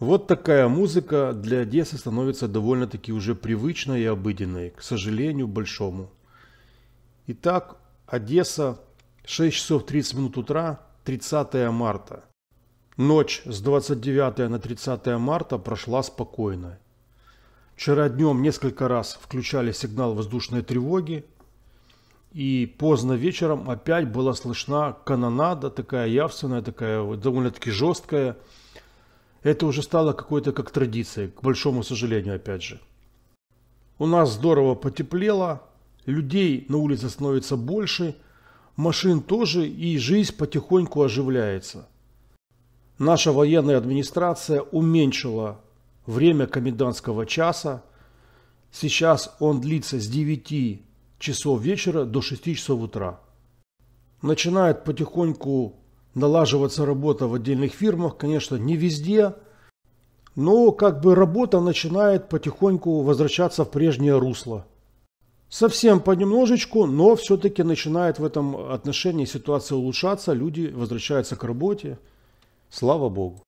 Вот такая музыка для Одессы становится довольно-таки уже привычной и обыденной, к сожалению, большому. Итак, Одесса, 6 часов 30 минут утра, 30 марта – Ночь с 29 на 30 марта прошла спокойно. Вчера днем несколько раз включали сигнал воздушной тревоги, и поздно вечером опять была слышна канонада, такая явственная, такая довольно-таки жесткая. Это уже стало какой-то как традицией, к большому сожалению, опять же. У нас здорово потеплело, людей на улице становится больше, машин тоже, и жизнь потихоньку оживляется наша военная администрация уменьшила время комендантского часа. Сейчас он длится с 9 часов вечера до 6 часов утра. Начинает потихоньку налаживаться работа в отдельных фирмах, конечно, не везде, но как бы работа начинает потихоньку возвращаться в прежнее русло. Совсем понемножечку, но все-таки начинает в этом отношении ситуация улучшаться, люди возвращаются к работе. Слава Богу.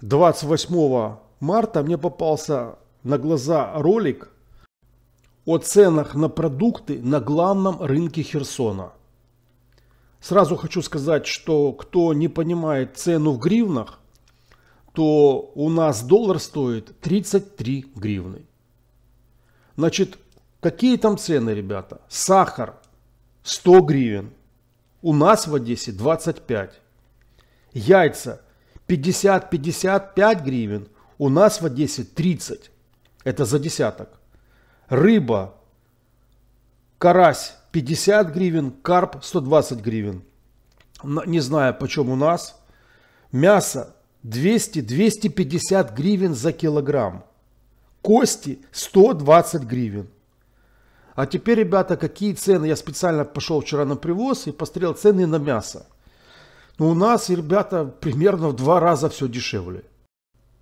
28 марта мне попался на глаза ролик о ценах на продукты на главном рынке Херсона. Сразу хочу сказать, что кто не понимает цену в гривнах, то у нас доллар стоит 33 гривны. Значит, какие там цены, ребята? Сахар 100 гривен. У нас в Одессе 25. Яйца 50-55 гривен, у нас в Одессе 30. Это за десяток. Рыба, карась 50 гривен, карп 120 гривен. Не знаю, почем у нас. Мясо 200-250 гривен за килограмм. Кости 120 гривен. А теперь, ребята, какие цены? Я специально пошел вчера на привоз и посмотрел цены на мясо. Но у нас, ребята, примерно в два раза все дешевле.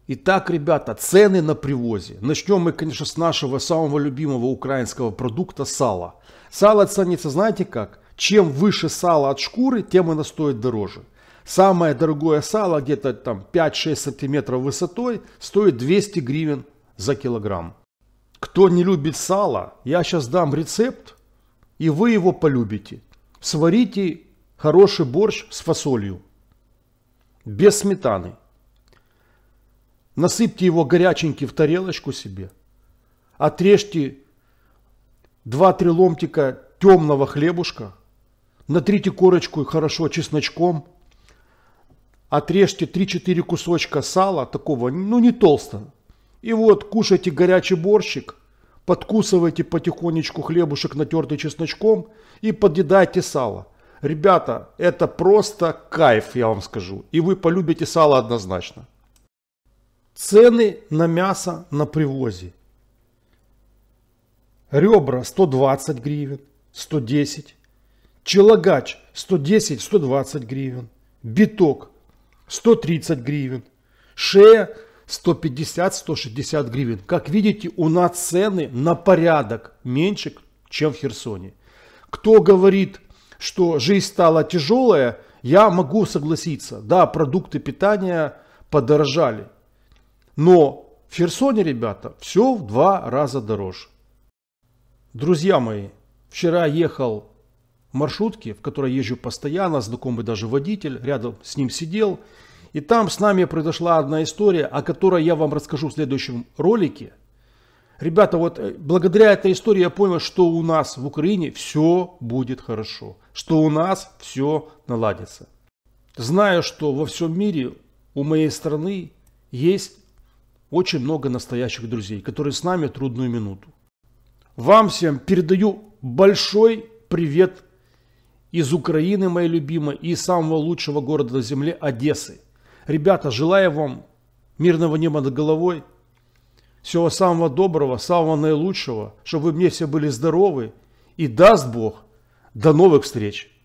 Итак, ребята, цены на привозе. Начнем мы, конечно, с нашего самого любимого украинского продукта сала. Сало ценится, знаете как? Чем выше сало от шкуры, тем оно стоит дороже. Самое дорогое сало, где-то там 5-6 сантиметров высотой, стоит 200 гривен за килограмм. Кто не любит сало, я сейчас дам рецепт, и вы его полюбите. Сварите Хороший борщ с фасолью. Без сметаны. Насыпьте его горяченький в тарелочку себе. Отрежьте 2-3 ломтика темного хлебушка. Натрите корочку хорошо чесночком. Отрежьте 3-4 кусочка сала, такого, ну не толсто. И вот кушайте горячий борщик, подкусывайте потихонечку хлебушек, натертый чесночком, и подъедайте сало – Ребята, это просто кайф, я вам скажу. И вы полюбите сало однозначно. Цены на мясо на привозе. Ребра 120 гривен, 110. Челогач 110-120 гривен. Биток 130 гривен. Шея 150-160 гривен. Как видите, у нас цены на порядок меньше, чем в Херсоне. Кто говорит, что жизнь стала тяжелая, я могу согласиться. Да, продукты питания подорожали. Но в Херсоне, ребята, все в два раза дороже. Друзья мои, вчера ехал в маршрутке, в которой езжу постоянно, знакомый даже водитель, рядом с ним сидел. И там с нами произошла одна история, о которой я вам расскажу в следующем ролике – Ребята, вот э, благодаря этой истории я понял, что у нас в Украине все будет хорошо, что у нас все наладится. Знаю, что во всем мире у моей страны есть очень много настоящих друзей, которые с нами трудную минуту. Вам всем передаю большой привет из Украины, моей любимой, и самого лучшего города на земле Одессы. Ребята, желаю вам мирного неба над головой, всего самого доброго, самого наилучшего, чтобы вы мне все были здоровы. И даст Бог, до новых встреч!